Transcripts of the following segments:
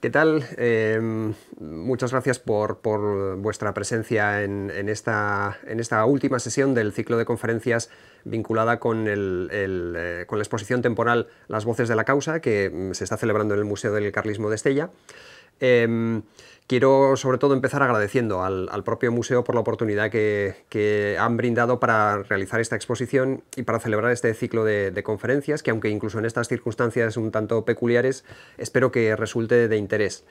¿Qué tal? Em, muchas gracias por, vuestra presencia en, esta, última sesión del ciclo de conferencias vinculada con, eh, con la exposición temporal Las Voces de la Causa, que se está celebrando en el Museo del Carlismo de Estella. Em, quiero sobre todo empezar agradeciendo al, propio museo por la oportunidad que, han brindado para realizar esta exposición y para celebrar este ciclo de, conferencias que aunque incluso en estas circunstancias un tanto peculiares, espero que resulte de interés.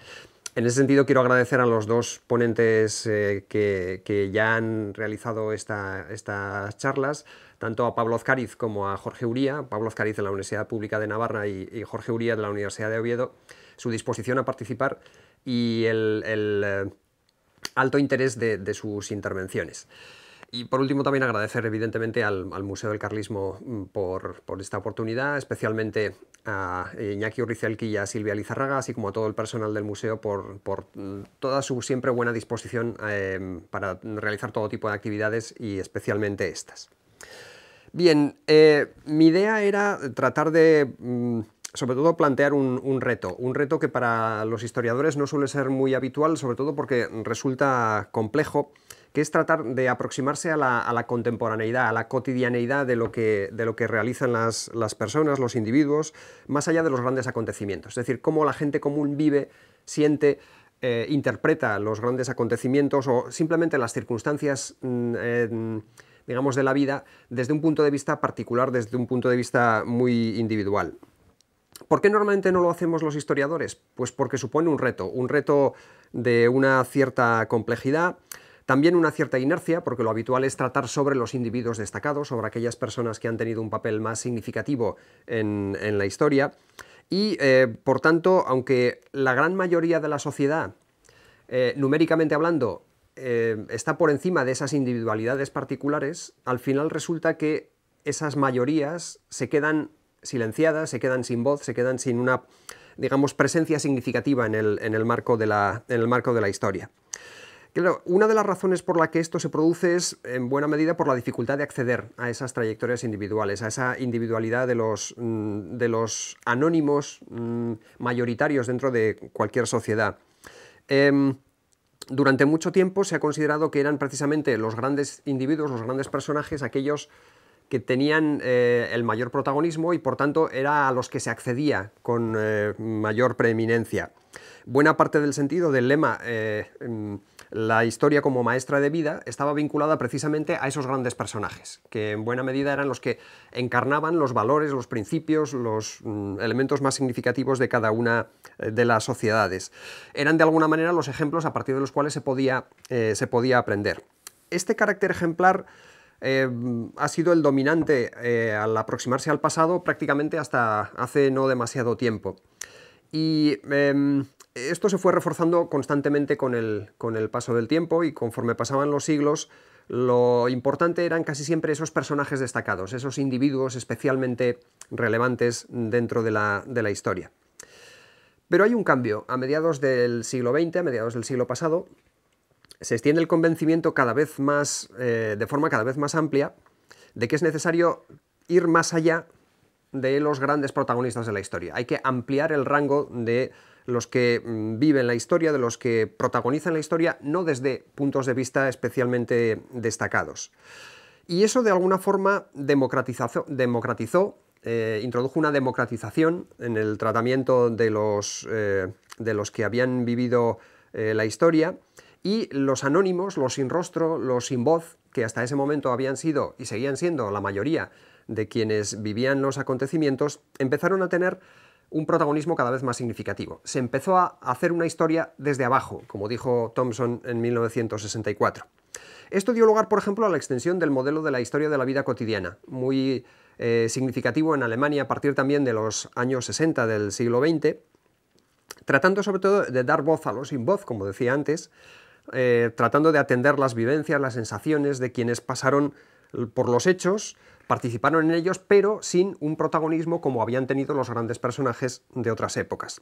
En ese sentido quiero agradecer a los dos ponentes eh, que, ya han realizado estas charlas, tanto a Pablo Azcariz como a Jorge Uría, Pablo Azcariz de la Universidad Pública de Navarra y, y Jorge Uría de la Universidad de Oviedo, su disposición a participar y el, eh, alto interés de, sus intervenciones. Y por último también agradecer evidentemente al, Museo del Carlismo mm, por, esta oportunidad, especialmente a Iñaki Urricelki y a Silvia Lizarraga, así como a todo el personal del museo por, mm, toda su siempre buena disposición em, para realizar todo tipo de actividades y especialmente estas. Bien, eh, mi idea era tratar de... Mm, sobre todo plantear un, reto, un reto que para los historiadores no suele ser muy habitual, sobre todo porque resulta complejo, que es tratar de aproximarse a la, contemporaneidad, a la cotidianeidad de lo que, realizan las, personas, los individuos, más allá de los grandes acontecimientos. Es decir, cómo la gente común vive, siente, eh, interpreta los grandes acontecimientos o simplemente las circunstancias, mm, digamos, de la vida desde un punto de vista particular, desde un punto de vista muy individual. ¿Por qué normalmente no lo hacemos los historiadores? Pues porque supone un reto, un reto de una cierta complejidad, también una cierta inercia, porque lo habitual es tratar sobre los individuos destacados, sobre aquellas personas que han tenido un papel más significativo en, la historia. Y, eh, por tanto, aunque la gran mayoría de la sociedad, eh, numéricamente hablando, eh, está por encima de esas individualidades particulares, al final resulta que esas mayorías se quedan silenciadas, se quedan sin voz, se quedan sin una, digamos, presencia significativa en el, marco, de la, el marco de la historia. una de las razones por la que esto se produce es, en buena medida, por la dificultad de acceder a esas trayectorias individuales, a esa individualidad de los, mm, de los anónimos mm, mayoritarios dentro de cualquier sociedad. Em, durante mucho tiempo se ha considerado que eran precisamente los grandes individuos, los grandes personajes, aquellos que tenían eh, el mayor protagonismo y por tanto era a los que se accedía con eh, mayor preeminencia. Buena parte del sentido del lema eh, mm, la historia como maestra de vida estaba vinculada precisamente a esos grandes personajes, que en buena medida eran los que encarnaban los valores, los principios, los mm, elementos más significativos de cada una de las sociedades. Eran de alguna manera los ejemplos a partir de los cuales se podía, se podía aprender. Este carácter ejemplar Em, ha sido el dominante eh, al aproximarse al pasado prácticamente hasta hace no demasiado tiempo. Y em, esto se fue reforzando constantemente con el, paso del tiempo y conforme pasaban los siglos, lo importante eran casi siempre esos personajes destacados, esos individuos especialmente relevantes dentro de la, de la historia. Pero hay un cambio. A mediados del siglo XX, a mediados del siglo pasado, se extiende el convencimiento cada vez más, eh, de forma cada vez más amplia, de que es necesario ir más allá de los grandes protagonistas de la historia. Hay que ampliar el rango de los que mm, viven la historia, de los que protagonizan la historia, no desde puntos de vista especialmente destacados. Y eso de alguna forma democratizó, eh, introdujo una democratización en el tratamiento de los, eh, que habían vivido la historia y los anónimos, los sin rostro, los sin voz, que hasta ese momento habían sido y seguían siendo la mayoría de quienes vivían los acontecimientos, empezaron a tener un protagonismo cada vez más significativo. Se empezó a hacer una historia desde abajo, como dijo Thompson en 1964. Esto dio lugar, por ejemplo, a la extensión del modelo de la historia de la vida cotidiana, muy eh, significativo en Alemania a partir también de los años 60 del siglo XX, tratando sobre todo de dar voz a los sin voz, como decía antes, eh, tratando de atender las vivencias, las sensaciones de quienes pasaron por los hechos, participaron en ellos, pero sin un protagonismo como habían tenido los grandes personajes de otras épocas.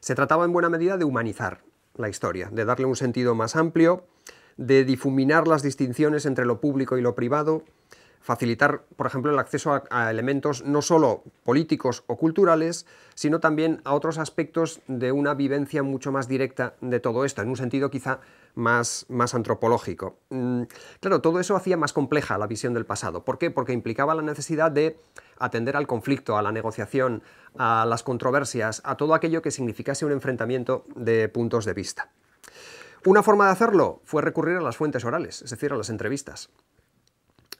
Se trataba en buena medida de humanizar la historia, de darle un sentido más amplio, de difuminar las distinciones entre lo público y lo privado, facilitar, por ejemplo, el acceso a, elementos no solo políticos o culturales, sino también a otros aspectos de una vivencia mucho más directa de todo esto, en un sentido quizá más, más antropológico. Mm, claro, todo eso hacía más compleja la visión del pasado. ¿Por qué? Porque implicaba la necesidad de atender al conflicto, a la negociación, a las controversias, a todo aquello que significase un enfrentamiento de puntos de vista. Una forma de hacerlo fue recurrir a las fuentes orales, es decir, a las entrevistas.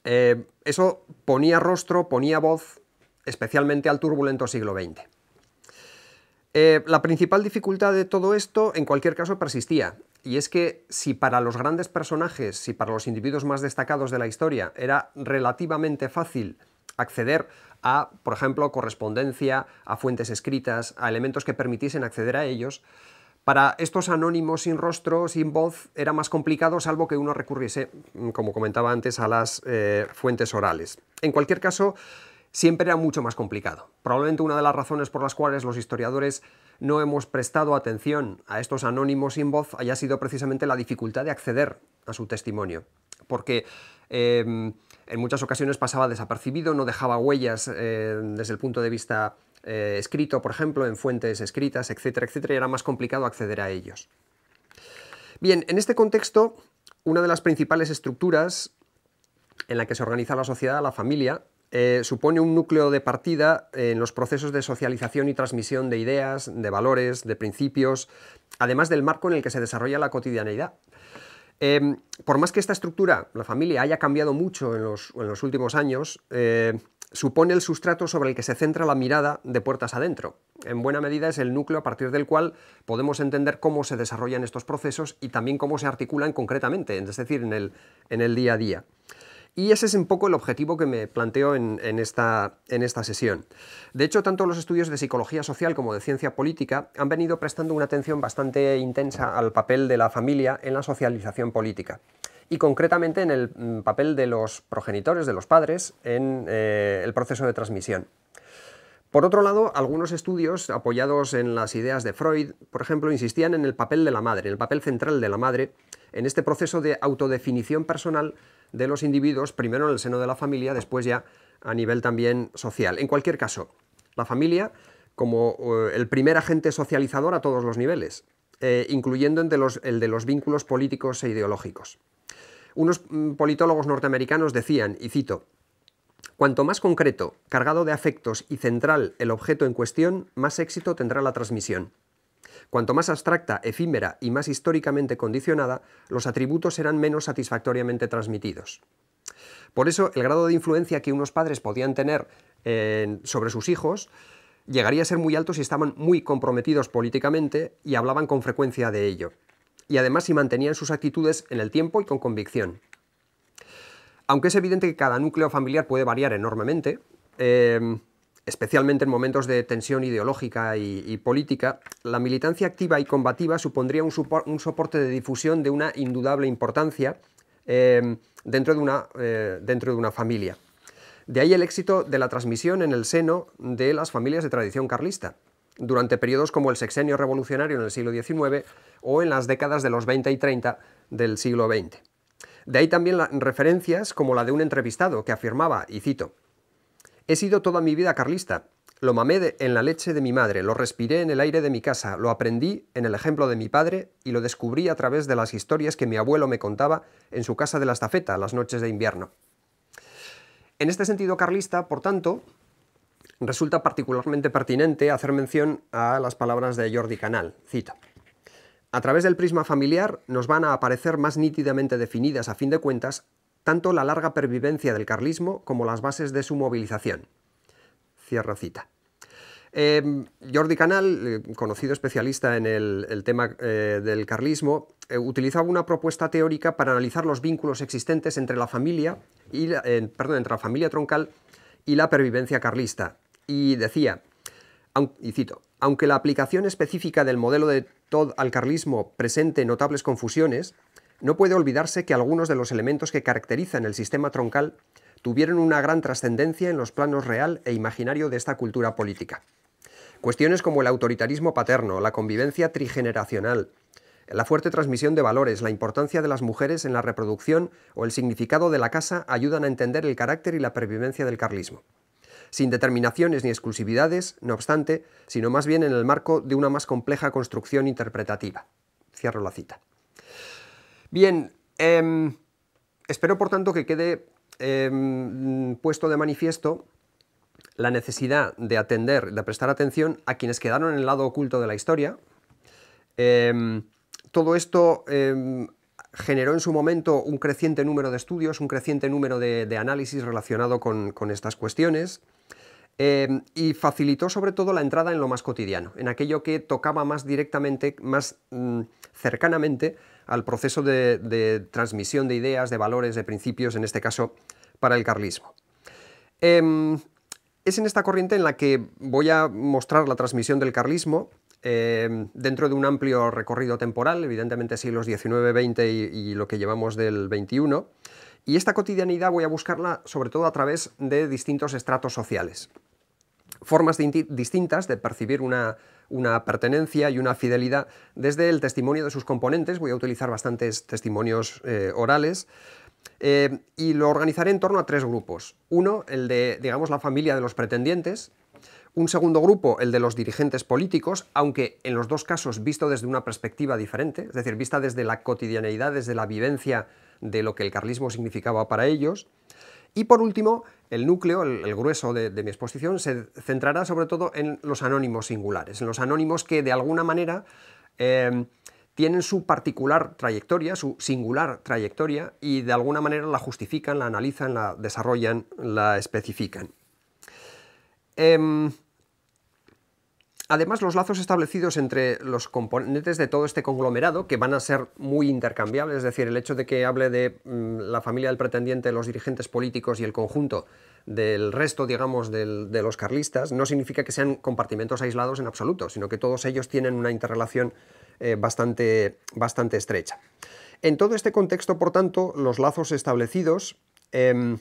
Eh, eso ponía rostro, ponía voz, especialmente al turbulento siglo XX. Eh, la principal dificultad de todo esto, en cualquier caso, persistía, y es que si para los grandes personajes, si para los individuos más destacados de la historia era relativamente fácil acceder a, por ejemplo, correspondencia, a fuentes escritas, a elementos que permitiesen acceder a ellos, para estos anónimos sin rostro, sin voz, era más complicado, salvo que uno recurriese, mm, como comentaba antes, a las eh, fuentes orales. En cualquier caso, siempre era mucho más complicado. Probablemente una de las razones por las cuales los historiadores no hemos prestado atención a estos anónimos sin voz haya sido precisamente la dificultad de acceder a su testimonio, porque em, en muchas ocasiones pasaba desapercibido, no dejaba huellas eh, desde el punto de vista eh, escrito, por ejemplo, en fuentes escritas, etcétera, etcétera, y era más complicado acceder a ellos. Bien, en este contexto, una de las principales estructuras en la que se organiza la sociedad, la familia, eh, supone un núcleo de partida en los procesos de socialización y transmisión de ideas, de valores, de principios, además del marco en el que se desarrolla la cotidianeidad. Em, por más que esta estructura, la familia, haya cambiado mucho en los, últimos años, eh, supone el sustrato sobre el que se centra la mirada de puertas adentro. En buena medida es el núcleo a partir del cual podemos entender cómo se desarrollan estos procesos y también cómo se articulan concretamente, es decir, en el, en el día a día. Y ese es un poco el objetivo que me planteo en, esta, sesión. De hecho, tanto los estudios de psicología social como de ciencia política han venido prestando una atención bastante intensa al papel de la familia en la socialización política y concretamente en el mm, papel de los progenitores, de los padres, en eh, el proceso de transmisión. Por otro lado, algunos estudios apoyados en las ideas de Freud, por ejemplo, insistían en el papel de la madre, en el papel central de la madre, en este proceso de autodefinición personal de los individuos, primero en el seno de la familia, después ya a nivel también social. En cualquier caso, la familia como eh, el primer agente socializador a todos los niveles, eh, incluyendo el de los vínculos políticos e ideológicos. Unos mm, politólogos norteamericanos decían, y cito, Cuanto más concreto, cargado de afectos y central el objeto en cuestión, más éxito tendrá la transmisión. Cuanto más abstracta, efímera y más históricamente condicionada, los atributos serán menos satisfactoriamente transmitidos. Por eso, el grado de influencia que unos padres podían tener eh, sobre sus hijos llegaría a ser muy alto si estaban muy comprometidos políticamente y hablaban con frecuencia de ello. Y además si mantenían sus actitudes en el tiempo y con convicción. Aunque es evidente que cada núcleo familiar puede variar enormemente, em, especialmente en momentos de tensión ideológica y, política, la militancia activa y combativa supondría un, soporte de difusión de una indudable importancia em, dentro, de una, eh, dentro de una familia. De ahí el éxito de la transmisión en el seno de las familias de tradición carlista, durante periodos como el sexenio revolucionario en el siglo XIX o en las décadas de los 20 y 30 del siglo XX. De ahí también referencias como la de un entrevistado que afirmaba, y cito, He sido toda mi vida carlista, lo mamé en la leche de mi madre, lo respiré en el aire de mi casa, lo aprendí en el ejemplo de mi padre y lo descubrí a través de las historias que mi abuelo me contaba en su casa de la estafeta las noches de invierno. En este sentido carlista, por tanto, resulta particularmente pertinente hacer mención a las palabras de Jordi Canal, cito. A través del prisma familiar nos van a aparecer más nítidamente definidas, a fin de cuentas, tanto la larga pervivencia del carlismo como las bases de su movilización. Cierro cita. Em, Jordi Canal, eh, conocido especialista en el, tema eh, del carlismo, eh, utilizaba una propuesta teórica para analizar los vínculos existentes entre la familia, y perdón, entre la familia troncal y la pervivencia carlista. Y decía, y cito, aunque la aplicación específica del modelo de Todd al carlismo presente notables confusiones, no puede olvidarse que algunos de los elementos que caracterizan el sistema troncal tuvieron una gran trascendencia en los planos real e imaginario de esta cultura política. Cuestiones como el autoritarismo paterno, la convivencia trigeneracional, la fuerte transmisión de valores, la importancia de las mujeres en la reproducción o el significado de la casa ayudan a entender el carácter y la pervivencia del carlismo sin determinaciones ni exclusividades, no obstante, sino más bien en el marco de una más compleja construcción interpretativa. Cierro la cita. Bien, em, espero por tanto que quede em, puesto de manifiesto la necesidad de atender, de prestar atención a quienes quedaron en el lado oculto de la historia. Em, todo esto generó en su momento un creciente número de estudios, un creciente número de, análisis relacionado con, estas cuestiones. Eh, y facilitó sobre todo la entrada en lo más cotidiano, en aquello que tocaba más directamente, más mm, cercanamente al proceso de, transmisión de ideas, de valores, de principios, en este caso para el carlismo. Em, es en esta corriente en la que voy a mostrar la transmisión del carlismo Em, dentro de un amplio recorrido temporal, evidentemente siglos XIX, XX y, lo que llevamos del XXI. Y esta cotidianidad voy a buscarla sobre todo a través de distintos estratos sociales formas distintas de percibir una, pertenencia y una fidelidad desde el testimonio de sus componentes. Voy a utilizar bastantes testimonios eh, orales. Eh, y lo organizaré en torno a tres grupos. Uno, el de, digamos, la familia de los pretendientes, un segundo grupo, el de los dirigentes políticos, aunque en los dos casos visto desde una perspectiva diferente, es decir, vista desde la cotidianeidad, desde la vivencia de lo que el carlismo significaba para ellos. Y por último, el núcleo, el, grueso de, mi exposición, se centrará sobre todo en los anónimos singulares, en los anónimos que de alguna manera em, tienen su particular trayectoria, su singular trayectoria, y de alguna manera la justifican, la analizan, la desarrollan, la especifican. Em, además, los lazos establecidos entre los componentes de todo este conglomerado, que van a ser muy intercambiables, es decir, el hecho de que hable de mm, la familia del pretendiente, los dirigentes políticos y el conjunto del resto, digamos, de los carlistas, no significa que sean compartimentos aislados en absoluto, sino que todos ellos tienen una interrelación eh, bastante, bastante estrecha. En todo este contexto, por tanto, los lazos establecidos em,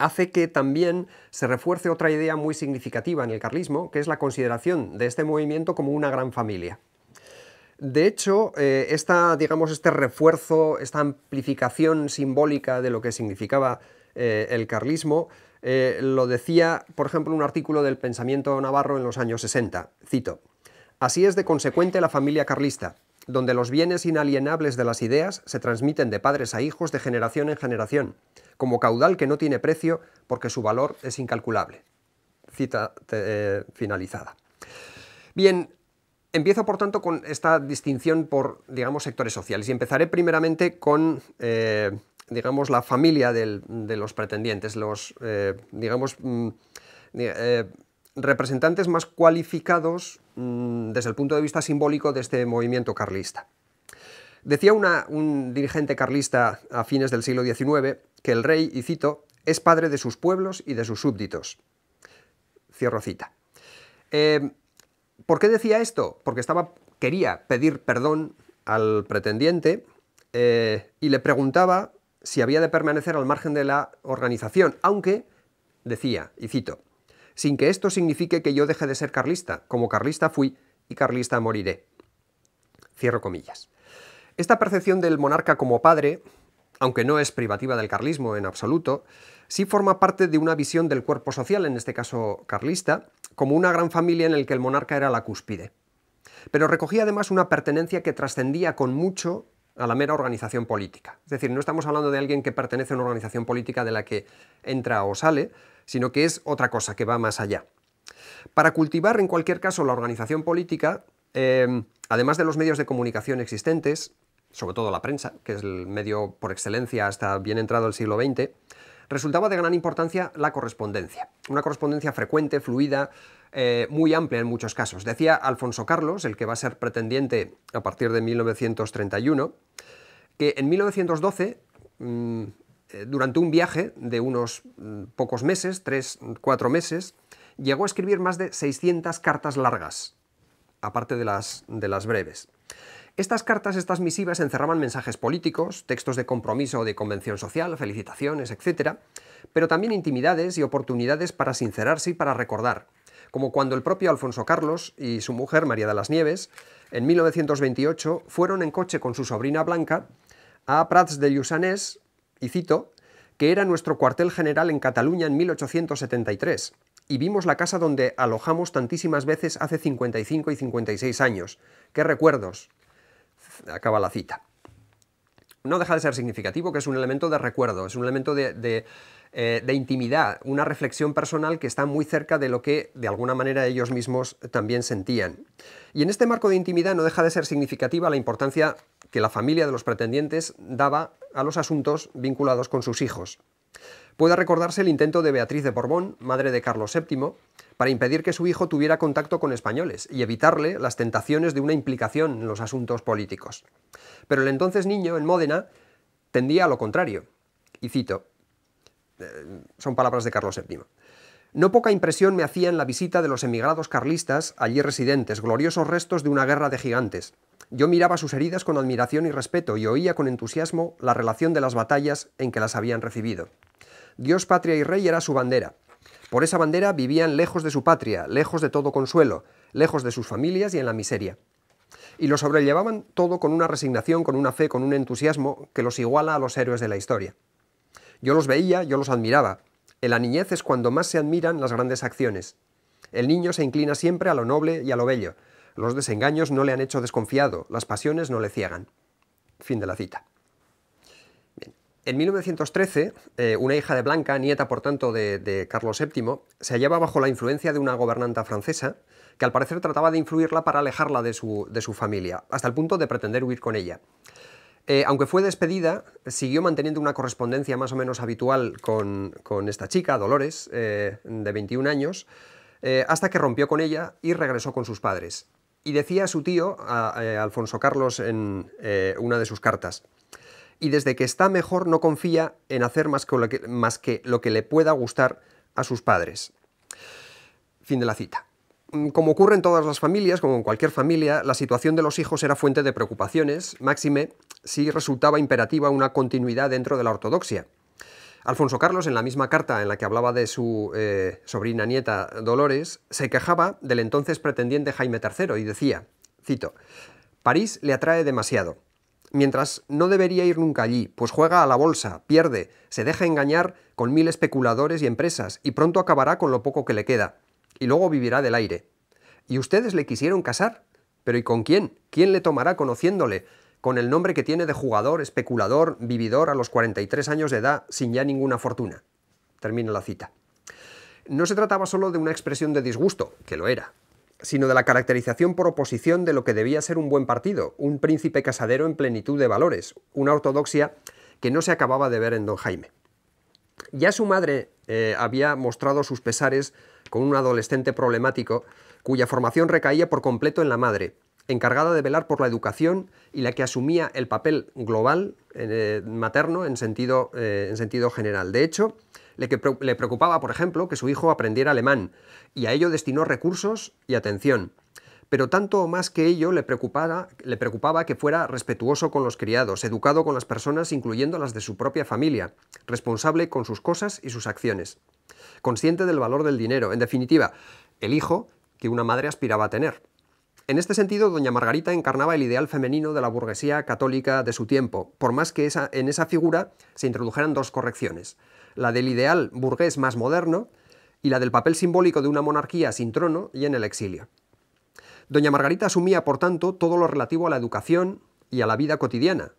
hace que también se refuerce otra idea muy significativa en el carlismo, que es la consideración de este movimiento como una gran familia. De hecho, eh, esta, digamos, este refuerzo, esta amplificación simbólica de lo que significaba eh, el carlismo, eh, lo decía, por ejemplo, un artículo del Pensamiento Navarro en los años 60. Cito, Así es de consecuente la familia carlista, donde los bienes inalienables de las ideas se transmiten de padres a hijos de generación en generación, como caudal que no tiene precio porque su valor es incalculable. Cita eh, finalizada. Bien, empiezo por tanto con esta distinción por, digamos, sectores sociales y empezaré primeramente con... Eh, digamos, la familia de los pretendientes, los, eh, digamos, mm, representantes más cualificados mm, desde el punto de vista simbólico de este movimiento carlista. Decía un dirigente carlista a fines del siglo XIX que el rey, y cito, es padre de sus pueblos y de sus súbditos. Cierro cita. Eh, ¿Por qué decía esto? Porque estaba, quería pedir perdón al pretendiente eh, y le preguntaba si había de permanecer al margen de la organización, aunque decía, y cito, sin que esto signifique que yo deje de ser carlista, como carlista fui y carlista moriré. Cierro comillas. Esta percepción del monarca como padre, aunque no es privativa del carlismo en absoluto, sí forma parte de una visión del cuerpo social, en este caso carlista, como una gran familia en la que el monarca era la cúspide. Pero recogía además una pertenencia que trascendía con mucho a la mera organización política. Es decir, no estamos hablando de alguien que pertenece a una organización política de la que entra o sale, sino que es otra cosa que va más allá. Para cultivar, en cualquier caso, la organización política, em, además de los medios de comunicación existentes, sobre todo la prensa, que es el medio por excelencia hasta bien entrado el siglo XX, resultaba de gran importancia la correspondencia. Una correspondencia frecuente, fluida, eh, muy amplia en muchos casos. Decía Alfonso Carlos, el que va a ser pretendiente a partir de 1931, que en 1912, mm, eh, durante un viaje de unos mm, pocos meses, tres, cuatro meses, llegó a escribir más de 600 cartas largas, aparte de las breves. Estas cartas, estas misivas, encerraban mensajes políticos, textos de compromiso o de convención social, felicitaciones, etc., pero también intimidades y oportunidades para sincerarse y para recordar, como cuando el propio Alfonso Carlos y su mujer, María de las Nieves, en 1928 fueron en coche con su sobrina Blanca a Prats de Lusanés, y cito, que era nuestro cuartel general en Cataluña en 1873, y vimos la casa donde alojamos tantísimas veces hace 55 y 56 años. ¡Qué recuerdos! acaba la cita. No deja de ser significativo que es un elemento de recuerdo, es un elemento eh, de, intimidad, una reflexión personal que está muy cerca de lo que de alguna manera ellos mismos también sentían. Y en este marco de intimidad no deja de ser significativa la importancia que la familia de los pretendientes daba a los asuntos vinculados con sus hijos. Puede recordarse el intento de Beatriz de Borbón, madre de Carlos VII, para impedir que su hijo tuviera contacto con españoles y evitarle las tentaciones de una implicación en los asuntos políticos. Pero el entonces niño en Módena tendía a lo contrario. Y cito, eh, son palabras de Carlos VII. No poca impresión me hacía en la visita de los emigrados carlistas allí residentes, gloriosos restos de una guerra de gigantes. Yo miraba sus heridas con admiración y respeto y oía con entusiasmo la relación de las batallas en que las habían recibido. Dios, patria y rey era su bandera. Por esa bandera vivían lejos de su patria, lejos de todo consuelo, lejos de sus familias y en la miseria. Y lo sobrellevaban todo con una resignación, con una fe, con un entusiasmo que los iguala a los héroes de la historia. Yo los veía, yo los admiraba. En la niñez es cuando más se admiran las grandes acciones. El niño se inclina siempre a lo noble y a lo bello. Los desengaños no le han hecho desconfiado, las pasiones no le ciegan. Fin de la cita. En 1913, eh, una hija de Blanca, nieta por tanto de, Carlos VII, se hallaba bajo la influencia de una gobernanta francesa que al parecer trataba de influirla para alejarla de su, familia, hasta el punto de pretender huir con ella. Eh, aunque fue despedida, siguió manteniendo una correspondencia más o menos habitual con, esta chica, Dolores, eh, de 21 años, hasta que rompió con ella y regresó con sus padres. Y decía a su tío, Alfonso Carlos, en una de sus cartas, y desde que está mejor no confía en hacer más que lo que, le pueda gustar a sus padres. Fin de la cita. Mm, como ocurre en todas las familias, como en cualquier familia, la situación de los hijos era fuente de preocupaciones, máxime si resultaba imperativa una continuidad dentro de la ortodoxia. Alfonso Carlos, en la misma carta en la que hablaba de su eh, sobrina nieta Dolores, se quejaba del entonces pretendiente Jaime III y decía, cito, París le atrae demasiado mientras no debería ir nunca allí, pues juega a la bolsa, pierde, se deja engañar con mil especuladores y empresas, y pronto acabará con lo poco que le queda, y luego vivirá del aire. ¿Y ustedes le quisieron casar? ¿Pero y con quién? ¿Quién le tomará conociéndole? Con el nombre que tiene de jugador, especulador, vividor a los 43 años de edad, sin ya ninguna fortuna. Termina la cita. No se trataba solo de una expresión de disgusto, que lo era, sino de la caracterización por oposición de lo que debía ser un buen partido, un príncipe casadero en plenitud de valores, una ortodoxia que no se acababa de ver en don Jaime. Ya su madre eh, había mostrado sus pesares con un adolescente problemático cuya formación recaía por completo en la madre, encargada de velar por la educación y la que asumía el papel global eh, materno eh, en sentido general. De hecho, le, preocupaba, por ejemplo, que su hijo aprendiera alemán, y a ello destinó recursos y atención pero tanto o más que ello le preocupaba, le preocupaba, que fuera respetuoso con los criados, educado con las personas, incluyendo las de su propia familia, responsable con sus cosas y sus acciones, consciente del valor del dinero, en definitiva, el hijo que una madre aspiraba a tener. En este sentido, doña Margarita encarnaba el ideal femenino de la burguesía católica de su tiempo, por más que en esa figura se introdujeran dos correcciones la del ideal burgués más moderno y la del papel simbólico de una monarquía sin trono y en el exilio. Doña Margarita asumía, por tanto, todo lo relativo a la educación y a la vida cotidiana,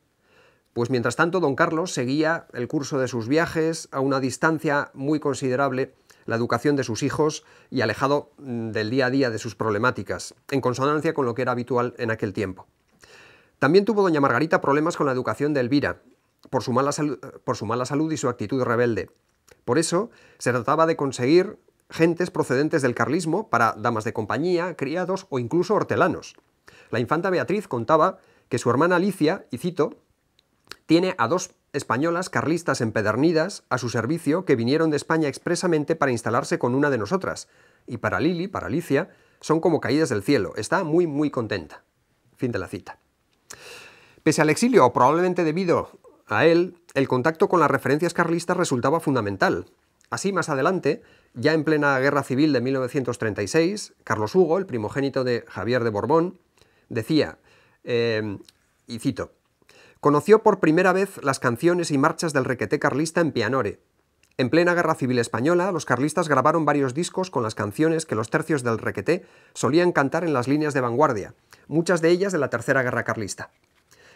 pues mientras tanto don Carlos seguía el curso de sus viajes a una distancia muy considerable la educación de sus hijos y alejado mm, del día a día de sus problemáticas, en consonancia con lo que era habitual en aquel tiempo. También tuvo doña Margarita problemas con la educación de Elvira, por su, mala salud y su actitud rebelde. Por eso se trataba de conseguir gentes procedentes del carlismo para damas de compañía, criados o incluso hortelanos. La infanta Beatriz contaba que su hermana Alicia, y cito, tiene a dos españolas carlistas empedernidas a su servicio que vinieron de España expresamente para instalarse con una de nosotras, y para Lili, para Alicia, son como caídas del cielo, está muy muy contenta. Fin de la cita. Pese al exilio, probablemente debido a él, el contacto con las referencias carlistas resultaba fundamental. Así, más adelante, ya en plena Guerra Civil de 1936, Carlos Hugo, el primogénito de Javier de Borbón, decía, em, y cito, conoció por primera vez las canciones y marchas del requeté carlista en Pianore. En plena Guerra Civil Española, los carlistas grabaron varios discos con las canciones que los tercios del requeté solían cantar en las líneas de vanguardia, muchas de ellas de la Tercera Guerra Carlista.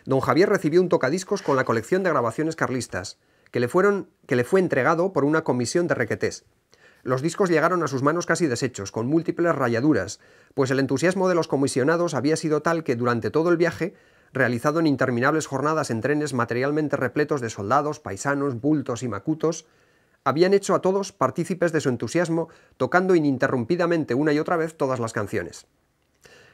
Don Javier recibió un tocadiscos con la colección de grabaciones carlistas, que le, fueron, que le fue entregado por una comisión de requetés. Los discos llegaron a sus manos casi deshechos, con múltiples rayaduras, pues el entusiasmo de los comisionados había sido tal que durante todo el viaje, realizado en interminables jornadas en trenes materialmente repletos de soldados, paisanos, bultos y macutos, habían hecho a todos partícipes de su entusiasmo, tocando ininterrumpidamente una y otra vez todas las canciones.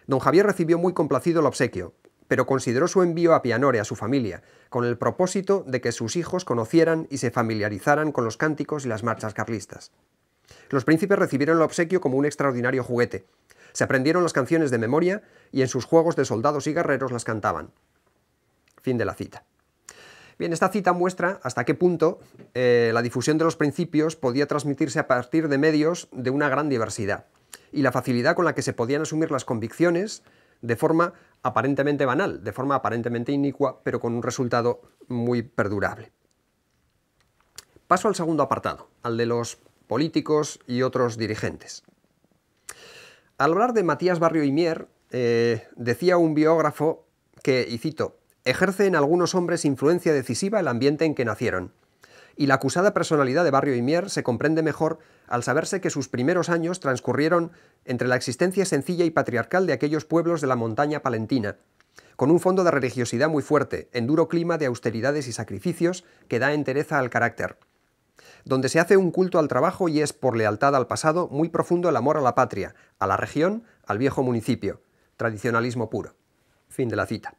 Don Javier recibió muy complacido el obsequio, pero consideró su envío a Pianore a su familia, con el propósito de que sus hijos conocieran y se familiarizaran con los cánticos y las marchas carlistas. Los príncipes recibieron el obsequio como un extraordinario juguete. Se aprendieron las canciones de memoria y en sus juegos de soldados y guerreros las cantaban. Fin de la cita. Bien, esta cita muestra hasta qué punto eh, la difusión de los principios podía transmitirse a partir de medios de una gran diversidad y la facilidad con la que se podían asumir las convicciones, de forma aparentemente banal, de forma aparentemente inicua, pero con un resultado muy perdurable. Paso al segundo apartado, al de los políticos y otros dirigentes. Al hablar de Matías Barrio y Mier, eh, decía un biógrafo que, y cito, ejerce en algunos hombres influencia decisiva el ambiente en que nacieron y la acusada personalidad de Barrio Imier se comprende mejor al saberse que sus primeros años transcurrieron entre la existencia sencilla y patriarcal de aquellos pueblos de la montaña palentina, con un fondo de religiosidad muy fuerte, en duro clima de austeridades y sacrificios que da entereza al carácter, donde se hace un culto al trabajo y es, por lealtad al pasado, muy profundo el amor a la patria, a la región, al viejo municipio, tradicionalismo puro. Fin de la cita.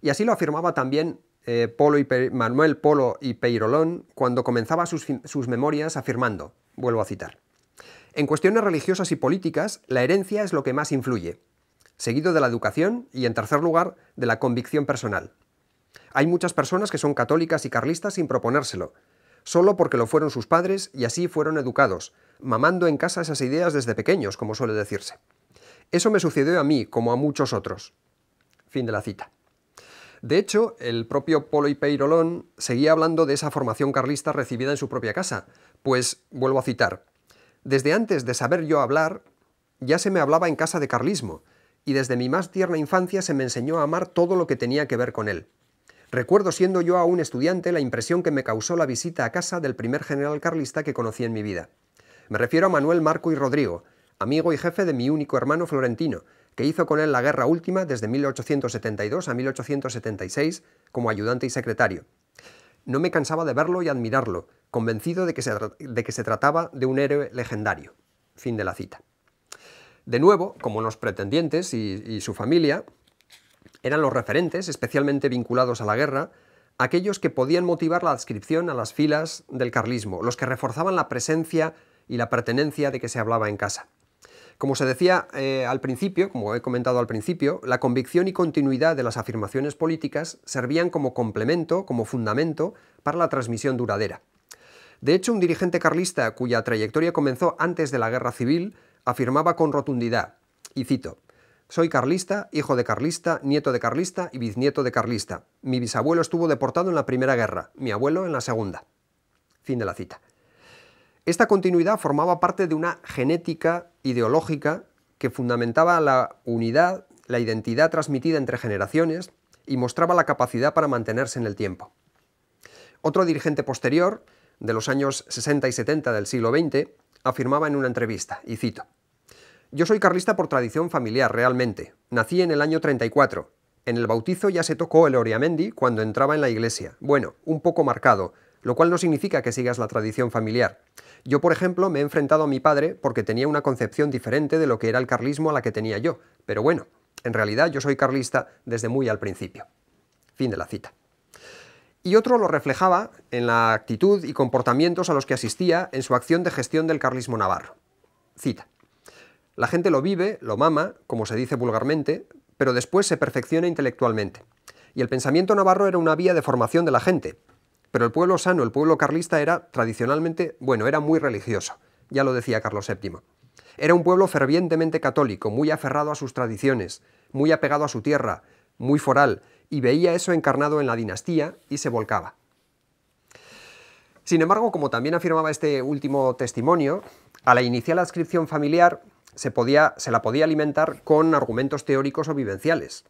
Y así lo afirmaba también eh, y Manuel Polo y Peirolón cuando comenzaba sus, sus memorias afirmando, vuelvo a citar, En cuestiones religiosas y políticas, la herencia es lo que más influye, seguido de la educación y, en tercer lugar, de la convicción personal. Hay muchas personas que son católicas y carlistas sin proponérselo, solo porque lo fueron sus padres y así fueron educados, mamando en casa esas ideas desde pequeños, como suele decirse. Eso me sucedió a mí, como a muchos otros. Fin de la cita. De hecho, el propio Polo y Peirolón seguía hablando de esa formación carlista recibida en su propia casa, pues, vuelvo a citar, desde antes de saber yo hablar, ya se me hablaba en casa de carlismo, y desde mi más tierna infancia se me enseñó a amar todo lo que tenía que ver con él. Recuerdo siendo yo aún estudiante la impresión que me causó la visita a casa del primer general carlista que conocí en mi vida. Me refiero a Manuel Marco y Rodrigo, amigo y jefe de mi único hermano florentino, que hizo con él la guerra última desde 1872 a 1876 como ayudante y secretario. No me cansaba de verlo y admirarlo, convencido de que se, trataba de un héroe legendario. Fin de la cita. De nuevo, como los pretendientes y su familia, eran los referentes, especialmente vinculados a la guerra, aquellos que podían motivar la adscripción a las filas del carlismo, los que reforzaban la presencia y la pertenencia de que se hablaba en casa. Como se decía eh, al principio, como he comentado al principio, la convicción y continuidad de las afirmaciones políticas servían como complemento, como fundamento para la transmisión duradera. De hecho, un dirigente carlista cuya trayectoria comenzó antes de la guerra civil afirmaba con rotundidad, y cito, soy carlista, hijo de carlista, nieto de carlista y bisnieto de carlista. Mi bisabuelo estuvo deportado en la Primera Guerra, mi abuelo en la Segunda. Fin de la cita. Esta continuidad formaba parte de una genética ideológica que fundamentaba la unidad, la identidad transmitida entre generaciones y mostraba la capacidad para mantenerse en el tiempo. Otro dirigente posterior, de los años 60 y 70 del siglo XX, afirmaba en una entrevista, y cito, Yo soy carlista por tradición familiar, realmente. Nací en el año 34. En el bautizo ya se tocó el Oriamendi cuando entraba en la iglesia. Bueno, un poco marcado, lo cual no significa que sigas la tradición familiar. Yo, por ejemplo, me he enfrentado a mi padre porque tenía una concepción diferente de lo que era el carlismo a la que tenía yo, pero bueno, en realidad yo soy carlista desde muy al principio. Fin de la cita. Y otro lo reflejaba en la actitud y comportamientos a los que asistía en su acción de gestión del carlismo navarro. Cita. La gente lo vive, lo mama, como se dice vulgarmente, pero después se perfecciona intelectualmente. Y el pensamiento navarro era una vía de formación de la gente, pero el pueblo sano, el pueblo carlista era tradicionalmente, bueno, era muy religioso, ya lo decía Carlos VII. Era un pueblo fervientemente católico, muy aferrado a sus tradiciones, muy apegado a su tierra, muy foral, y veía eso encarnado en la dinastía y se volcaba. Sin embargo, como también afirmaba este último testimonio, a la inicial adscripción familiar se, podía, se la podía alimentar con argumentos teóricos o vivenciales.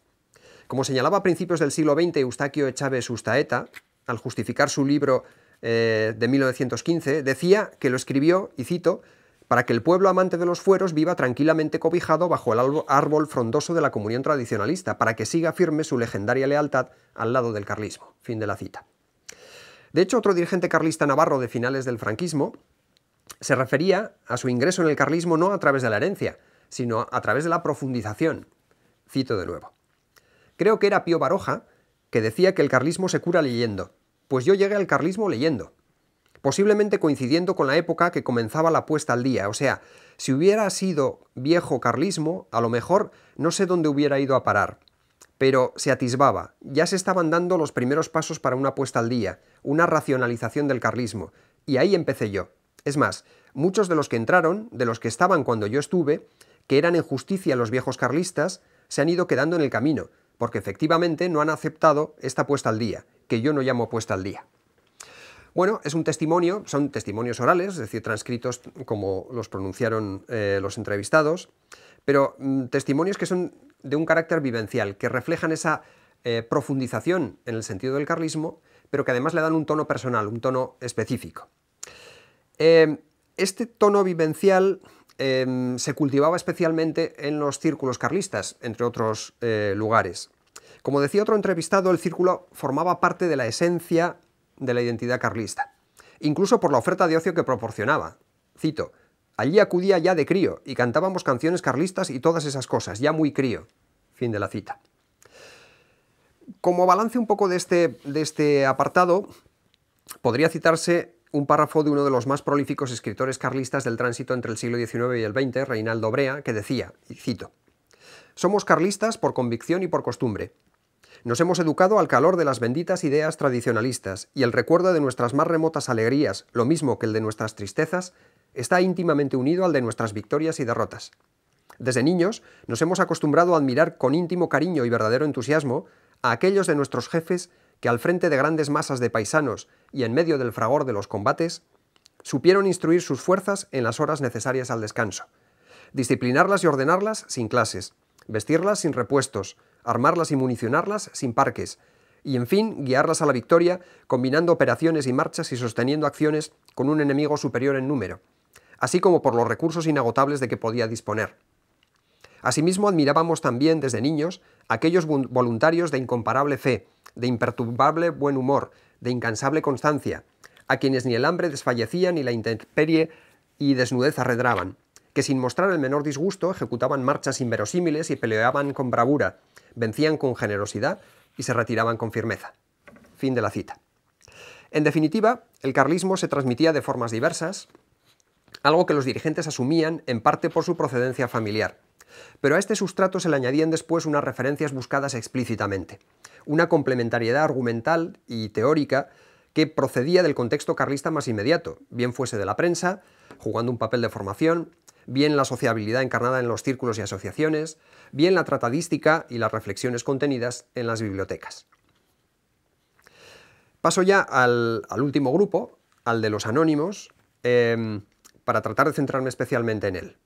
Como señalaba a principios del siglo XX Eustaquio Echave Sustaeta, al justificar su libro eh, de 1915, decía que lo escribió, y cito, para que el pueblo amante de los fueros viva tranquilamente cobijado bajo el árbol frondoso de la comunión tradicionalista, para que siga firme su legendaria lealtad al lado del carlismo. Fin de la cita. De hecho, otro dirigente carlista navarro de finales del franquismo se refería a su ingreso en el carlismo no a través de la herencia, sino a través de la profundización. Cito de nuevo. Creo que era Pío Baroja que decía que el carlismo se cura leyendo. Pues yo llegué al carlismo leyendo. Posiblemente coincidiendo con la época que comenzaba la puesta al día. O sea, si hubiera sido viejo carlismo, a lo mejor no sé dónde hubiera ido a parar. Pero se atisbaba. Ya se estaban dando los primeros pasos para una puesta al día, una racionalización del carlismo. Y ahí empecé yo. Es más, muchos de los que entraron, de los que estaban cuando yo estuve, que eran en justicia los viejos carlistas, se han ido quedando en el camino porque efectivamente no han aceptado esta puesta al día, que yo no llamo puesta al día. Bueno, es un testimonio, son testimonios orales, es decir, transcritos como los pronunciaron eh, los entrevistados, pero mm, testimonios que son de un carácter vivencial, que reflejan esa eh, profundización en el sentido del carlismo, pero que además le dan un tono personal, un tono específico. Eh, este tono vivencial Em, se cultivaba especialmente en los círculos carlistas, entre otros eh, lugares. Como decía otro entrevistado, el círculo formaba parte de la esencia de la identidad carlista, incluso por la oferta de ocio que proporcionaba. Cito, allí acudía ya de crío y cantábamos canciones carlistas y todas esas cosas, ya muy crío. Fin de la cita. Como balance un poco de este, de este apartado, podría citarse un párrafo de uno de los más prolíficos escritores carlistas del tránsito entre el siglo XIX y el XX, Reinaldo Brea, que decía, y cito, Somos carlistas por convicción y por costumbre. Nos hemos educado al calor de las benditas ideas tradicionalistas, y el recuerdo de nuestras más remotas alegrías, lo mismo que el de nuestras tristezas, está íntimamente unido al de nuestras victorias y derrotas. Desde niños nos hemos acostumbrado a admirar con íntimo cariño y verdadero entusiasmo a aquellos de nuestros jefes que al frente de grandes masas de paisanos y en medio del fragor de los combates, supieron instruir sus fuerzas en las horas necesarias al descanso, disciplinarlas y ordenarlas sin clases, vestirlas sin repuestos, armarlas y municionarlas sin parques, y en fin, guiarlas a la victoria, combinando operaciones y marchas y sosteniendo acciones con un enemigo superior en número, así como por los recursos inagotables de que podía disponer. Asimismo, admirábamos también desde niños aquellos voluntarios de incomparable fe, de imperturbable buen humor, de incansable constancia, a quienes ni el hambre desfallecía ni la intemperie y desnudez arredraban, que sin mostrar el menor disgusto ejecutaban marchas inverosímiles y peleaban con bravura, vencían con generosidad y se retiraban con firmeza. Fin de la cita. En definitiva, el carlismo se transmitía de formas diversas, algo que los dirigentes asumían en parte por su procedencia familiar. Pero a este sustrato se le añadían después unas referencias buscadas explícitamente, una complementariedad argumental y teórica que procedía del contexto carlista más inmediato, bien fuese de la prensa, jugando un papel de formación, bien la sociabilidad encarnada en los círculos y asociaciones, bien la tratadística y las reflexiones contenidas en las bibliotecas. Paso ya al, último grupo, al de los anónimos, em, para tratar de centrarme especialmente en él.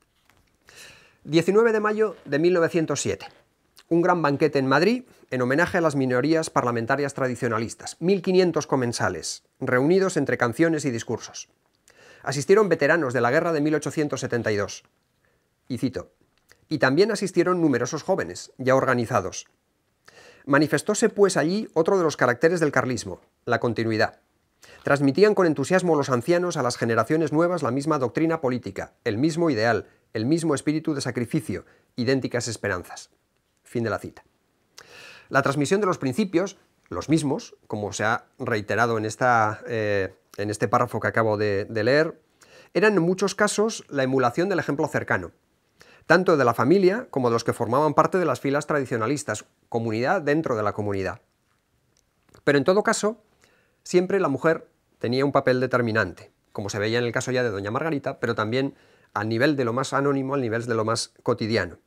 19 de mayo de 1907. Un gran banquete en Madrid en homenaje a las minorías parlamentarias tradicionalistas, 1.500 comensales, reunidos entre canciones y discursos. Asistieron veteranos de la guerra de 1872. Y cito, y también asistieron numerosos jóvenes, ya organizados. Manifestóse pues allí otro de los caracteres del carlismo, la continuidad. Transmitían con entusiasmo los ancianos a las generaciones nuevas la misma doctrina política, el mismo ideal, el mismo espíritu de sacrificio, idénticas esperanzas. Fin de la cita. La transmisión de los principios, los mismos, como se ha reiterado en, esta, eh, en este párrafo que acabo de, de leer, eran en muchos casos la emulación del ejemplo cercano, tanto de la familia como de los que formaban parte de las filas tradicionalistas, comunidad dentro de la comunidad. Pero en todo caso, siempre la mujer tenía un papel determinante, como se veía en el caso ya de Doña Margarita, pero también al nivel de lo más anónimo, al nivel de lo más cotidiano.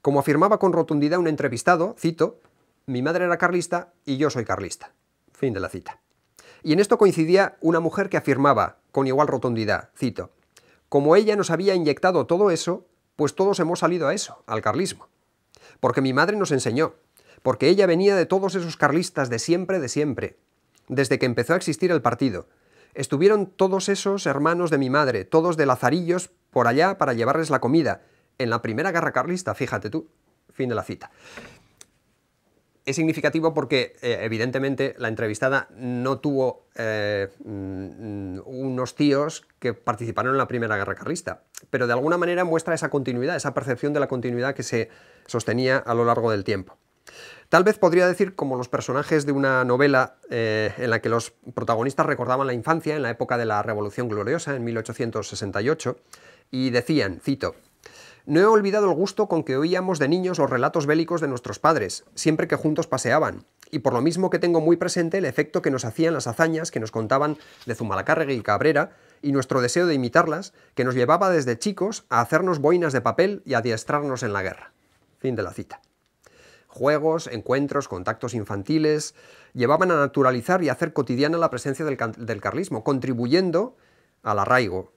Como afirmaba con rotundidad un entrevistado, cito, mi madre era carlista y yo soy carlista. Fin de la cita. Y en esto coincidía una mujer que afirmaba con igual rotundidad, cito, como ella nos había inyectado todo eso, pues todos hemos salido a eso, al carlismo. Porque mi madre nos enseñó, porque ella venía de todos esos carlistas de siempre, de siempre, desde que empezó a existir el partido, Estuvieron todos esos hermanos de mi madre, todos de Lazarillos, por allá para llevarles la comida, en la primera guerra carlista, fíjate tú. Fin de la cita. Es significativo porque, eh, evidentemente, la entrevistada no tuvo eh, unos tíos que participaron en la Primera Guerra Carlista, pero de alguna manera muestra esa continuidad, esa percepción de la continuidad que se sostenía a lo largo del tiempo. Tal vez podría decir como los personajes de una novela eh, en la que los protagonistas recordaban la infancia en la época de la Revolución Gloriosa, en 1868, y decían, cito, No he olvidado el gusto con que oíamos de niños los relatos bélicos de nuestros padres, siempre que juntos paseaban, y por lo mismo que tengo muy presente el efecto que nos hacían las hazañas que nos contaban de Zumalacárregui y Cabrera, y nuestro deseo de imitarlas, que nos llevaba desde chicos a hacernos boinas de papel y a adiestrarnos en la guerra. Fin de la cita. Juegos, encuentros, contactos infantiles, llevaban a naturalizar y hacer cotidiana la presencia del, carlismo, contribuyendo al arraigo,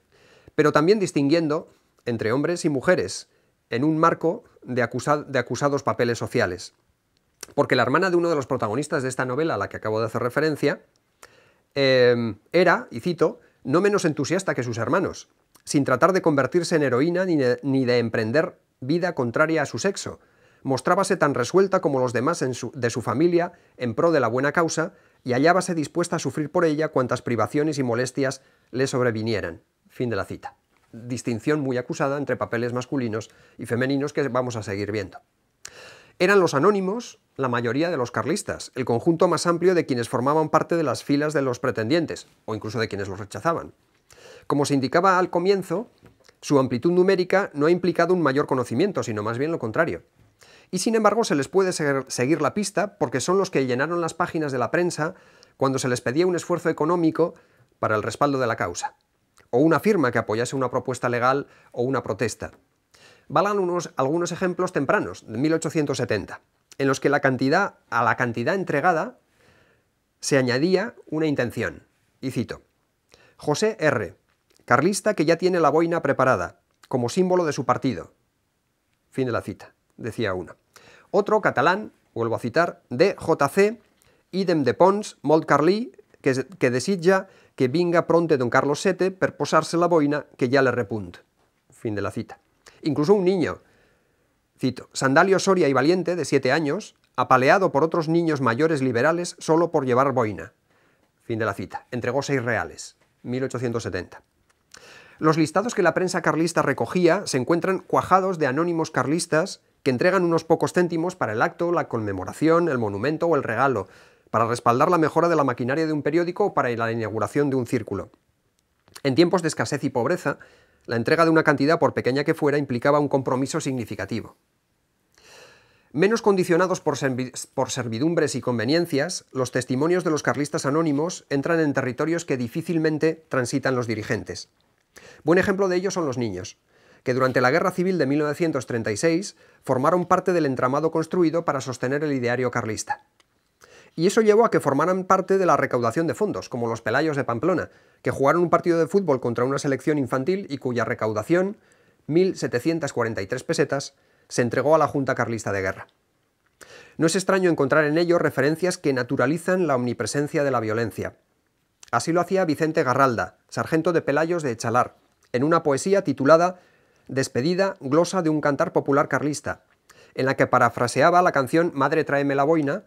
pero también distinguiendo entre hombres y mujeres en un marco de, acusados papeles sociales. Porque la hermana de uno de los protagonistas de esta novela, a la que acabo de hacer referencia, em, era, y cito, no menos entusiasta que sus hermanos, sin tratar de convertirse en heroína ni de emprender vida contraria a su sexo, mostrábase tan resuelta como los demás de su familia en pro de la buena causa y hallábase dispuesta a sufrir por ella cuantas privaciones y molestias le sobrevinieran. Fin de la cita. Distinción muy acusada entre papeles masculinos y femeninos que vamos a seguir viendo. Eran los anónimos la mayoría de los carlistas, el conjunto más amplio de quienes formaban parte de las filas de los pretendientes, o incluso de quienes los rechazaban. Como se indicaba al comienzo, su amplitud numérica no ha implicado un mayor conocimiento, sino más bien lo contrario y sin embargo se les puede seguir la pista porque son los que llenaron las páginas de la prensa cuando se les pedía un esfuerzo económico para el respaldo de la causa, o una firma que apoyase una propuesta legal o una protesta. Valgan algunos ejemplos tempranos, de 1870, en los que la cantidad, a la cantidad entregada se añadía una intención. Y cito, José R., carlista que ya tiene la boina preparada, como símbolo de su partido. Fin de la cita decía una. Otro catalán, vuelvo a citar, de JC, idem de Pons, molt carlí, que, que que vinga pronte don Carlos VII per posarse la boina que ya le repunt. Fin de la cita. Incluso un niño, cito, Sandalio Soria y Valiente, de siete años, apaleado por otros niños mayores liberales solo por llevar boina. Fin de la cita. Entregó seis reales. 1870. Los listados que la prensa carlista recogía se encuentran cuajados de anónimos carlistas que entregan unos pocos céntimos para el acto, la conmemoración, el monumento o el regalo, para respaldar la mejora de la maquinaria de un periódico o para la inauguración de un círculo. En tiempos de escasez y pobreza, la entrega de una cantidad, por pequeña que fuera, implicaba un compromiso significativo. Menos condicionados por, por, servidumbres y conveniencias, los testimonios de los carlistas anónimos entran en territorios que difícilmente transitan los dirigentes. Buen ejemplo de ello son los niños que durante la Guerra Civil de 1936 formaron parte del entramado construido para sostener el ideario carlista. Y eso llevó a que formaran parte de la recaudación de fondos, como los Pelayos de Pamplona, que jugaron un partido de fútbol contra una selección infantil y cuya recaudación, 1.743 pesetas, se entregó a la Junta Carlista de Guerra. No es extraño encontrar en ello referencias que naturalizan la omnipresencia de la violencia. Así lo hacía Vicente Garralda, sargento de Pelayos de Echalar, en una poesía titulada Despedida, glosa de un cantar popular carlista, en la que parafraseaba la canción Madre tráeme la boina,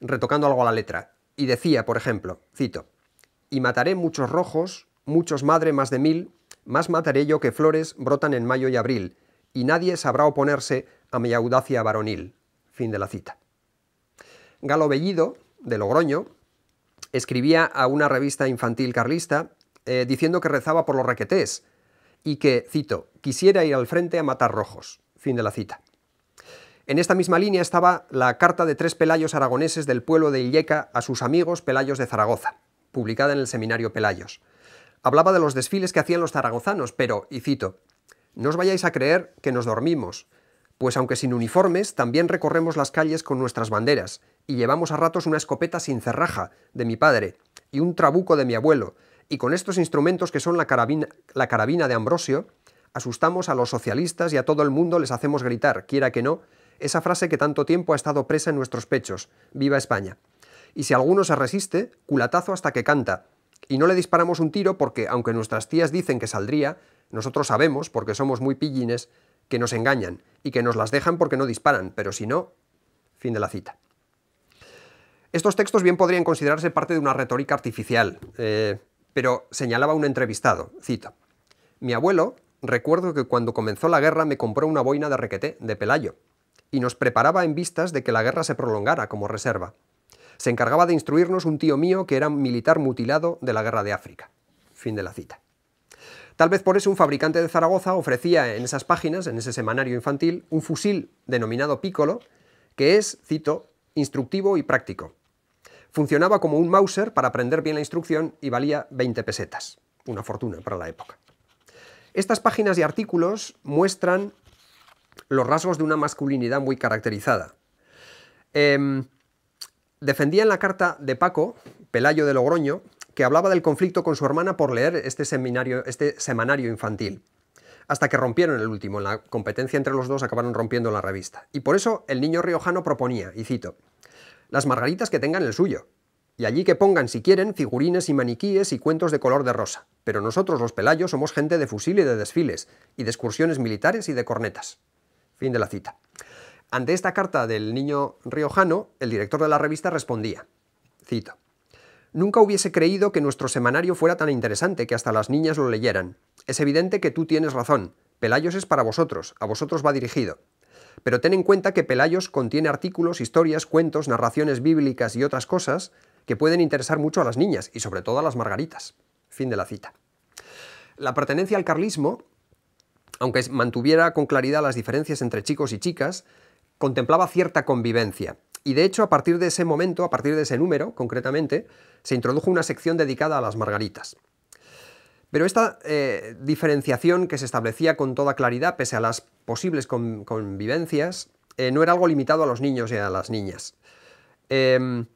retocando algo a la letra, y decía, por ejemplo, cito, Y mataré muchos rojos, muchos madre más de mil, más mataré yo que flores brotan en mayo y abril, y nadie sabrá oponerse a mi audacia varonil. Fin de la cita. Galo Bellido, de Logroño, escribía a una revista infantil carlista eh, diciendo que rezaba por los raquetés, y que, cito, quisiera ir al frente a matar rojos. Fin de la cita. En esta misma línea estaba la carta de tres pelayos aragoneses del pueblo de Illeca a sus amigos pelayos de Zaragoza, publicada en el seminario Pelayos. Hablaba de los desfiles que hacían los zaragozanos, pero, y cito, no os vayáis a creer que nos dormimos, pues aunque sin uniformes, también recorremos las calles con nuestras banderas, y llevamos a ratos una escopeta sin cerraja de mi padre, y un trabuco de mi abuelo, y con estos instrumentos que son la carabina, la carabina de Ambrosio, asustamos a los socialistas y a todo el mundo les hacemos gritar, quiera que no, esa frase que tanto tiempo ha estado presa en nuestros pechos, viva España. Y si alguno se resiste, culatazo hasta que canta. Y no le disparamos un tiro porque, aunque nuestras tías dicen que saldría, nosotros sabemos, porque somos muy pillines, que nos engañan y que nos las dejan porque no disparan, pero si no, fin de la cita. Estos textos bien podrían considerarse parte de una retórica artificial. Eh, pero señalaba un entrevistado, cito, Mi abuelo, recuerdo que cuando comenzó la guerra me compró una boina de requeté, de pelayo, y nos preparaba en vistas de que la guerra se prolongara como reserva. Se encargaba de instruirnos un tío mío que era militar mutilado de la guerra de África. Fin de la cita. Tal vez por eso un fabricante de Zaragoza ofrecía en esas páginas, en ese semanario infantil, un fusil denominado Piccolo, que es, cito, instructivo y práctico, Funcionaba como un Mauser para aprender bien la instrucción y valía 20 pesetas, una fortuna para la época. Estas páginas y artículos muestran los rasgos de una masculinidad muy caracterizada. Em, Defendía en la carta de Paco, Pelayo de Logroño, que hablaba del conflicto con su hermana por leer este, seminario, este semanario infantil hasta que rompieron el último. En la competencia entre los dos acabaron rompiendo la revista. Y por eso el niño riojano proponía, y cito, las margaritas que tengan el suyo. Y allí que pongan, si quieren, figurines y maniquíes y cuentos de color de rosa. Pero nosotros los pelayos somos gente de fusil y de desfiles, y de excursiones militares y de cornetas. Fin de la cita. Ante esta carta del niño riojano, el director de la revista respondía, cito, Nunca hubiese creído que nuestro semanario fuera tan interesante que hasta las niñas lo leyeran. Es evidente que tú tienes razón. Pelayos es para vosotros, a vosotros va dirigido pero ten en cuenta que Pelayos contiene artículos, historias, cuentos, narraciones bíblicas y otras cosas que pueden interesar mucho a las niñas y sobre todo a las margaritas. Fin de la cita. La pertenencia al carlismo, aunque mantuviera con claridad las diferencias entre chicos y chicas, contemplaba cierta convivencia. Y de hecho, a partir de ese momento, a partir de ese número concretamente, se introdujo una sección dedicada a las margaritas. Pero esta eh, diferenciación que se establecía con toda claridad, pese a las posibles convivencias, eh, no era algo limitado a los niños y a las niñas, em,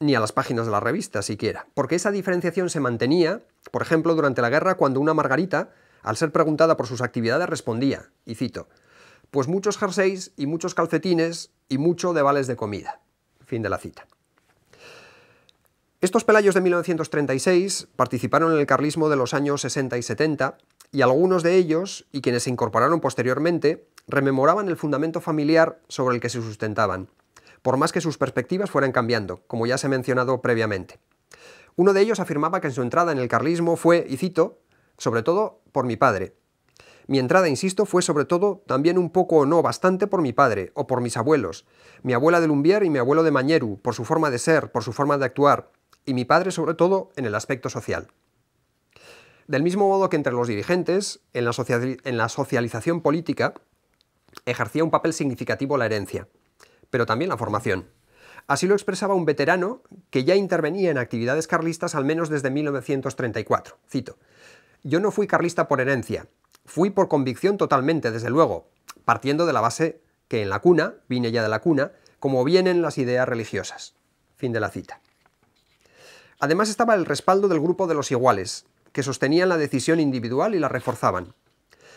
ni a las páginas de la revista siquiera, porque esa diferenciación se mantenía, por ejemplo, durante la guerra cuando una Margarita, al ser preguntada por sus actividades, respondía, y cito, pues muchos jerseys y muchos calcetines y mucho de vales de comida. Fin de la cita. Estos pelayos de 1936 participaron en el carlismo de los años 60 y 70 y algunos de ellos, y quienes se incorporaron posteriormente, rememoraban el fundamento familiar sobre el que se sustentaban, por más que sus perspectivas fueran cambiando, como ya se ha mencionado previamente. Uno de ellos afirmaba que su entrada en el carlismo fue, y cito, sobre todo por mi padre. Mi entrada, insisto, fue sobre todo también un poco o no bastante por mi padre o por mis abuelos, mi abuela de Lumbier y mi abuelo de Mañeru, por su forma de ser, por su forma de actuar, y mi padre sobre todo en el aspecto social. Del mismo modo que entre los dirigentes, en la, socialización política ejercía un papel significativo la herencia, pero también la formación. Así lo expresaba un veterano que ya intervenía en actividades carlistas al menos desde 1934. Cito, yo no fui carlista por herencia, fui por convicción totalmente, desde luego, partiendo de la base que en la cuna, vine ya de la cuna, como vienen las ideas religiosas. Fin de la cita. Además estaba el respaldo del grupo de los iguales, que sostenían la decisión individual y la reforzaban.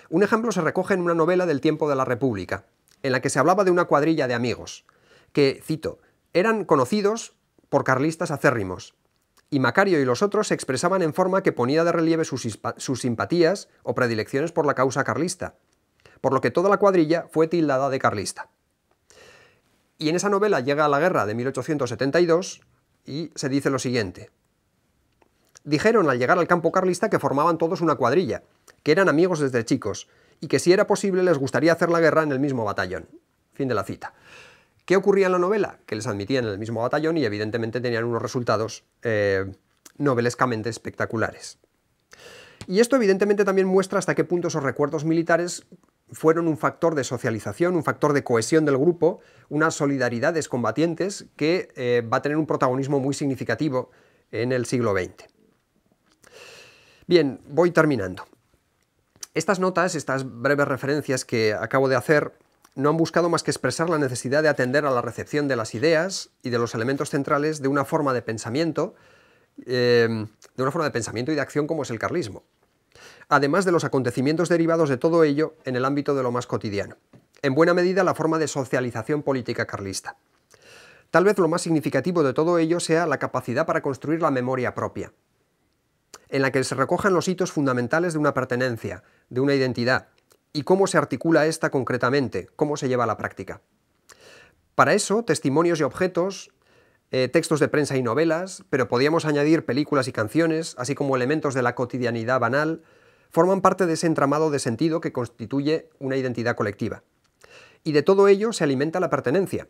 Un ejemplo se recoge en una novela del tiempo de la República, en la que se hablaba de una cuadrilla de amigos, que, cito, eran conocidos por carlistas acérrimos, y Macario y los otros se expresaban en forma que ponía de relieve sus, simpatías o predilecciones por la causa carlista, por lo que toda la cuadrilla fue tildada de carlista. Y en esa novela llega la guerra de 1872, y se dice lo siguiente. Dijeron al llegar al campo carlista que formaban todos una cuadrilla, que eran amigos desde chicos, y que si era posible les gustaría hacer la guerra en el mismo batallón. Fin de la cita. ¿Qué ocurría en la novela? Que les admitían en el mismo batallón y evidentemente tenían unos resultados eh, novelescamente espectaculares. Y esto evidentemente también muestra hasta qué punto esos recuerdos militares fueron un factor de socialización, un factor de cohesión del grupo, unas solidaridad combatientes que eh, va a tener un protagonismo muy significativo en el siglo XX. Bien, voy terminando. Estas notas, estas breves referencias que acabo de hacer, no han buscado más que expresar la necesidad de atender a la recepción de las ideas y de los elementos centrales de una forma de pensamiento, eh, de una forma de pensamiento y de acción como es el carlismo además de los acontecimientos derivados de todo ello en el ámbito de lo más cotidiano. En buena medida la forma de socialización política carlista. Tal vez lo más significativo de todo ello sea la capacidad para construir la memoria propia, en la que se recojan los hitos fundamentales de una pertenencia, de una identidad, y cómo se articula esta concretamente, cómo se lleva a la práctica. Para eso, testimonios y objetos, eh, textos de prensa y novelas, pero podíamos añadir películas y canciones, así como elementos de la cotidianidad banal, forman parte de ese entramado de sentido que constituye una identidad colectiva. Y de todo ello se alimenta la pertenencia,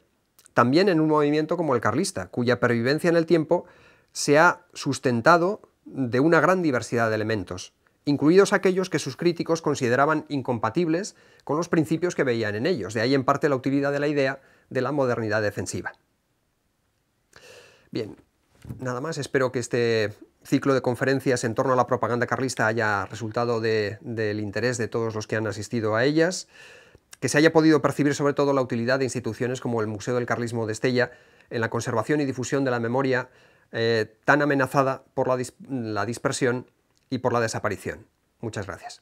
también en un movimiento como el carlista, cuya pervivencia en el tiempo se ha sustentado de una gran diversidad de elementos, incluidos aquellos que sus críticos consideraban incompatibles con los principios que veían en ellos, de ahí en parte la utilidad de la idea de la modernidad defensiva. Bien, nada más, espero que este ciclo de conferencias en torno a la propaganda carlista haya resultado del interés de todos los que han asistido a ellas, que se haya podido percibir sobre todo la utilidad de instituciones como el Museo del Carlismo de Estella en la conservación y difusión de la memoria eh, tan amenazada por la dispersión y por la desaparición. Muchas gracias.